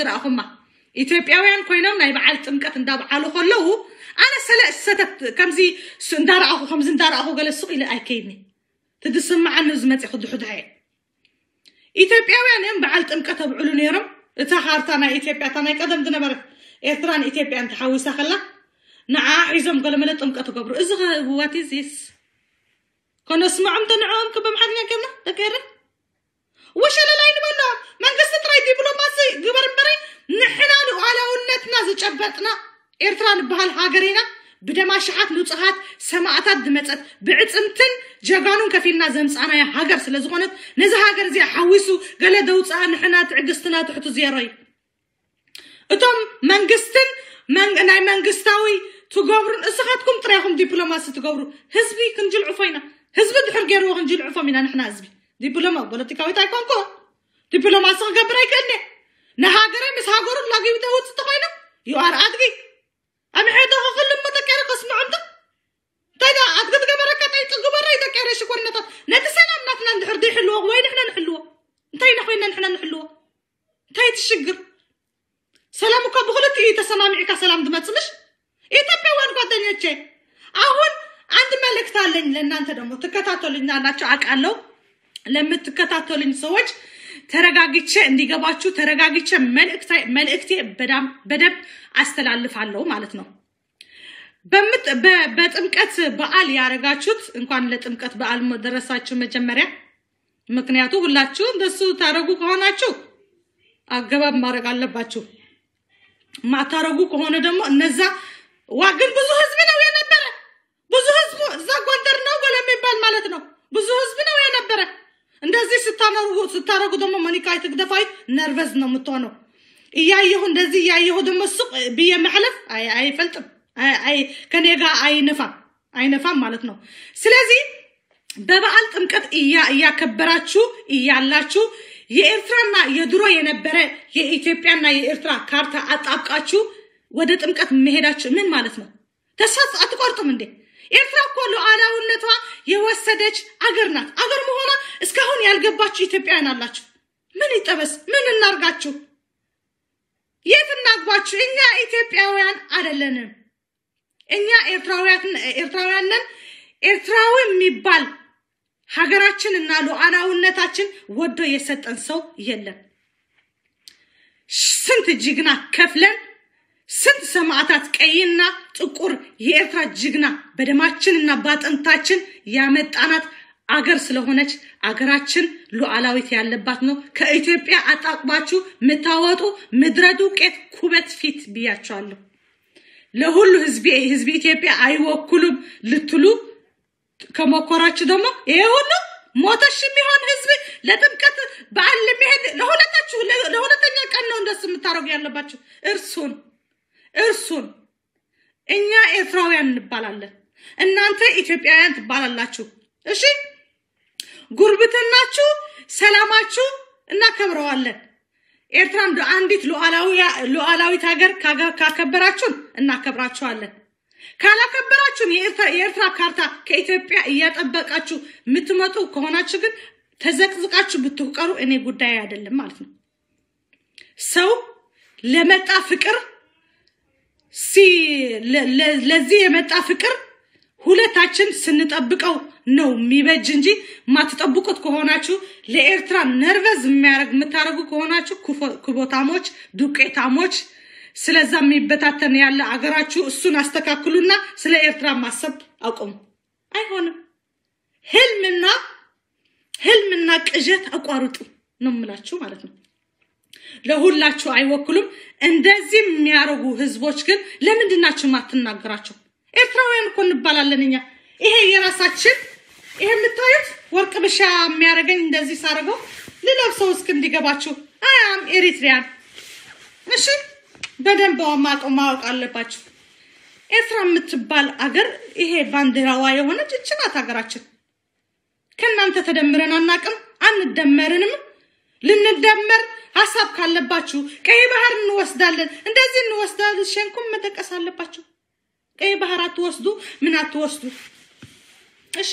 ድረአኹማ ኢትዮጵያውያን ኮይኖም ናይ በዓል ጥምቀት እንዳበዓሉ ከለዉ ኣነ ሰለ ሰተት ከምዚ እንዳረኣኹ ከምዚ እንዳረኣኹ ገለ ሱቅ ኢለ ኣይከይድኒ ትድስማዓኒ ዝመፅእ ክድሕድሐ እየ ኢትዮጵያውያን እዮም በዓል ጥምቀት ኣብዕሉ ነይሮም እታ ካርታ ናይ ኢትዮጵያ እታ ናይ ቀደም ዝነበረት ኤርትራን ኢትዮጵያን ተሓዊሳ ከላ ንዓ ሒዞም ገለመለ ጥምቀት ገብሩ እዚ ዋት ዚስ ከነስማዖም ተንዕኦም ክበምዓድኛ ገርና ተገይረ ወሸለላይ ንበ ዝነበርትና ኤርትራ ንበሃል ሃገሬና ብደማ ሽሓት ንውፅሃት ሰማዕታት ዝመፀት ብዕፅምትን ጀጋኑን ከፊልና ዘምፃናያ ሃገር ስለ ዝኾነት ነዚ ሃገር እዚኣ ሓዊሱ ገለ ደውፅኣ ንሕና ትዕግስትና ትሕቱ ዘሮ እዩ እቶም መንግስትን ናይ መንግስታዊ ትገብሩን እስኻትኩም ጥራይኹም ዲፕሎማሲ ትገብሩ ህዝቢ ክንጅልዕፎ ኢና ህዝቢ ድሕር ገይርዎ ክንጅልዕፎም ኢና ንሕና ህዝቢ ዲፕሎማ ፖለቲካዊት ኣይኮንኮ ዲፕሎማሲ ክገብር ኣይክእልኒ ንሃገረ ምስ ሃገሩ ላጊብተ ውፅእቲ ኮይኖም يوهر أدقي أنا حيدا هغل ما تكير قسم عمدا تايدا طيب، أدقي دقي بركة تايدا قبرة طيب، إذا كير شكور نتا نتا سلام نتنا ندحر دي حلوة وين إحنا نحلوة تايدا خوينا طيب، نحنا نحلوة تايد الشقر سلام وكا بغلت إيه تسمامعي كسلام دمتسمش ኢትዮጵያ ወን ጓደኞቼ አሁን አንድ መልእክት አለኝ ለእናንተ ደግሞ ትከታተሉኝ ናቸው አውቃለሁ ለምትከታተሉኝ ሰዎች ተረጋግቼ እንዲገባችሁ ተረጋግቼ መልእክቴ በደንብ አስተላልፋለሁ ማለት ነው። በጥምቀት በዓል ያደረጋችሁት እንኳን ለጥምቀት በዓል ደረሳችሁ መጀመሪያ። ምክንያቱ ሁላችሁ እንደሱ ታደረጉ ከሆናችሁ አገባብ ማድረግ አለባችሁ። ማታረጉ ከሆነ ደግሞ እነዛ ዋ ግን ብዙ ህዝብ ነው ስታረጉ ደግሞ መኒቃይ ትግደፋይ ነርቨዝ ነው የምትሆነው። እያየሁ እንደዚህ እያየሁ ደግሞ እሱ ብዬ መሕለፍ አይፈልጥም። ከኔ ጋር አይነፋም አይነፋም ማለት ነው። ስለዚህ በበዓል ጥምቀት እያከበራችሁ እያላችሁ የኤርትራና የድሮ የነበረ የኢትዮጵያና የኤርትራ ካርታ አጣብቃችሁ ወደ ጥምቀት መሄዳችሁ ምን ማለት ነው? ተስፋ አትቆርጡም እንዴ? ኤርትራ እኮ ሉዓላዊነቷ የወሰደች አገር ናት። አገር መሆኗ እስካሁን ያልገባችሁ ኢትዮጵያውያን አላችሁ። ምን ይጠበስ? ምን እናርጋችሁ? የት እናግባችሁ? እኛ ኢትዮጵያውያን አይደለንም። እኛ ኤርትራውያን ነን። ኤርትራዊ የሚባል ሀገራችን እና ሉዓላዊነታችን ወዶ የሰጠን ሰው የለም። ስንት ጅግና ከፍለን ሰማዕታት ቀይና ጥቁር የኤርትራ ጅግና በደማችንና በአጥንታችን ያመጣናት አገር ስለሆነች አገራችን ሉዓላዊት ያለባት ነው። ከኢትዮጵያ አጣቅባችሁ ምታወጡ ምድረ ዱቄት ኩበት ፊት ብያቸዋለሁ። ለሁሉ ህዝብ ኢትዮጵያ አይወክሉም ልትሉ ከሞከራችሁ ደግሞ ይሄ ሁሉ ሞተሽ የሚሆን ህዝብ ለጥምቀት በዓል የሚሄድ ለሁለታችሁ ለሁለተኛ ቀን ነው እንደሱ የምታደርጉ ያለባችሁ እርሱን እርሱን እኛ ኤርትራውያን እንባላለን፣ እናንተ ኢትዮጵያውያን ትባላላችሁ። እሺ ጉርብትናችሁ፣ ሰላማችሁ እናከብረዋለን። ኤርትራ እንደ አንዲት ሉዓላዊት ሀገር ካከበራችሁን እናከብራችኋለን። ካላከበራችሁን የኤርትራ ካርታ ከኢትዮጵያ እያጠበቃችሁ የምትመጡ ከሆናችሁ ግን ተዘቅዝቃችሁ ብትቀሩ እኔ ጉዳይ አይደለም ማለት ነው። ሰው ለመጣ ፍቅር ሲ ለዚህ የመጣ ፍቅር ሁለታችን ስንጠብቀው ነው የሚበጅ እንጂ ማትጠብቁት ከሆናችሁ ለኤርትራ ነርቨዝ የሚያደርግ የምታደርጉ ከሆናችሁ ክቦታሞች፣ ዱቄታሞች ስለዛ የሚበታተን ያለ አገራችሁ እሱን አስተካክሉና ስለ ኤርትራ ማሰብ አቁም። አይሆንም። ህልምና ህልምና ቅዠት አቋርጡ ነው የምላችሁ ማለት ነው። ለሁላችሁ አይወክሉም። እንደዚህ የሚያደርጉ ህዝቦች ግን ለምንድናችሁ ማትናገራቸው? ኤርትራውያን እኮ እንባላለን እኛ። ይሄ የራሳችን ይሄ የምታዩት ወርቅ ብሻ የሚያደርገኝ እንደዚህ ሳደርገው ልለብሰው እስክ እንዲገባችሁ። አያም ኤሪትሪያን። እሺ በደንብ ማቀ ማወቅ አለባችሁ። ኤርትራ የምትባል አገር ይሄ ባንዲራዋ የሆነች እች ናት ሀገራችን። ከእናንተ ተደምረን አናቅም፣ አንደመርንም ልንደመር ሀሳብ ካለባችሁ ቀይ ባህር እንወስዳለን፣ እንደዚህ እንወስዳለን፣ ሸንኩም መጠቀስ አለባችሁ። ቀይ ባህር አትወስዱ፣ ምን አትወስዱ። እሺ